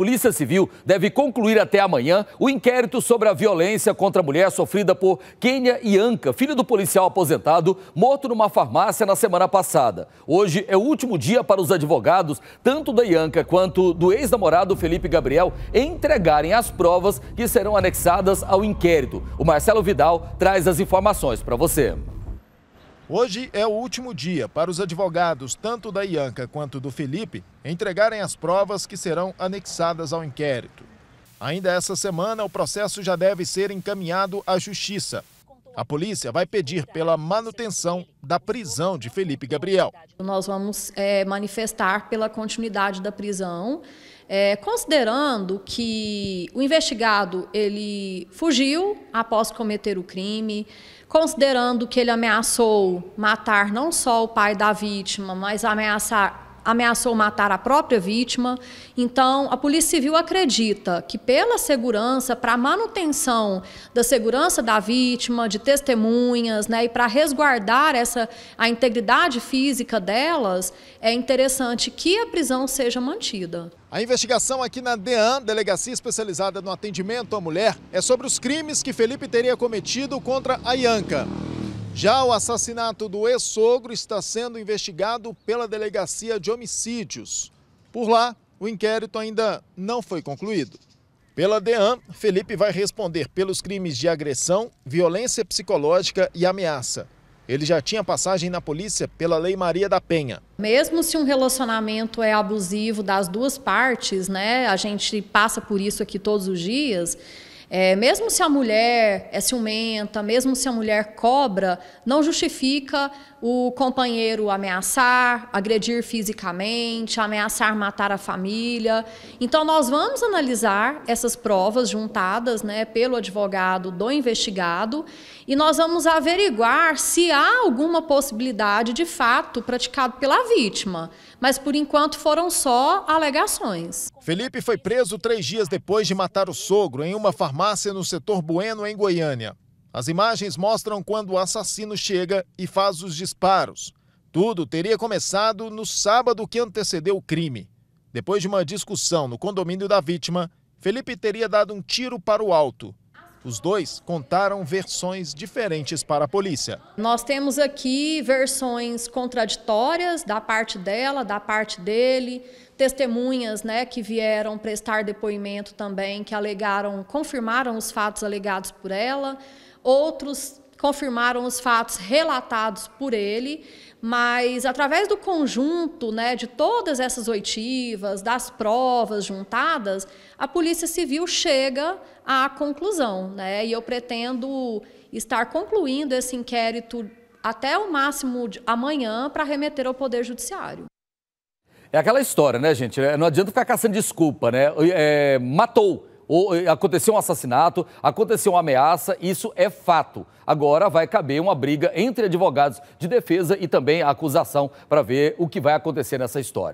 Polícia Civil deve concluir até amanhã o inquérito sobre a violência contra a mulher sofrida por Kenia Ianca, filho do policial aposentado, morto numa farmácia na semana passada. Hoje é o último dia para os advogados, tanto da Ianca quanto do ex-namorado Felipe Gabriel, entregarem as provas que serão anexadas ao inquérito. O Marcelo Vidal traz as informações para você. Hoje é o último dia para os advogados, tanto da Ianca quanto do Felipe, entregarem as provas que serão anexadas ao inquérito. Ainda essa semana, o processo já deve ser encaminhado à Justiça. A polícia vai pedir pela manutenção da prisão de Felipe Gabriel. Nós vamos é, manifestar pela continuidade da prisão é, considerando que o investigado ele fugiu após cometer o crime, considerando que ele ameaçou matar não só o pai da vítima, mas ameaçar ameaçou matar a própria vítima. Então, a Polícia Civil acredita que, pela segurança, para a manutenção da segurança da vítima, de testemunhas, né, e para resguardar essa, a integridade física delas, é interessante que a prisão seja mantida. A investigação aqui na DEAN, Delegacia Especializada no Atendimento à Mulher, é sobre os crimes que Felipe teria cometido contra a Ianca. Já o assassinato do ex-sogro está sendo investigado pela Delegacia de Homicídios. Por lá, o inquérito ainda não foi concluído. Pela DEAN, Felipe vai responder pelos crimes de agressão, violência psicológica e ameaça. Ele já tinha passagem na polícia pela Lei Maria da Penha. Mesmo se um relacionamento é abusivo das duas partes, né? A gente passa por isso aqui todos os dias é, mesmo se a mulher é ciumenta, mesmo se a mulher cobra, não justifica o companheiro ameaçar, agredir fisicamente, ameaçar matar a família. Então, nós vamos analisar essas provas juntadas né, pelo advogado do investigado e nós vamos averiguar se há alguma possibilidade de fato praticado pela vítima. Mas, por enquanto, foram só alegações. Felipe foi preso três dias depois de matar o sogro em uma farmácia farmácia no setor Bueno, em Goiânia. As imagens mostram quando o assassino chega e faz os disparos. Tudo teria começado no sábado que antecedeu o crime. Depois de uma discussão no condomínio da vítima, Felipe teria dado um tiro para o alto. Os dois contaram versões diferentes para a polícia. Nós temos aqui versões contraditórias da parte dela, da parte dele, testemunhas né, que vieram prestar depoimento também, que alegaram, confirmaram os fatos alegados por ela, outros confirmaram os fatos relatados por ele, mas através do conjunto né, de todas essas oitivas, das provas juntadas, a Polícia Civil chega à conclusão. Né, e eu pretendo estar concluindo esse inquérito até o máximo de amanhã para remeter ao Poder Judiciário. É aquela história, né, gente? É, não adianta ficar caçando desculpa, né? É, matou ou, eh, aconteceu um assassinato, aconteceu uma ameaça, isso é fato. Agora vai caber uma briga entre advogados de defesa e também a acusação para ver o que vai acontecer nessa história.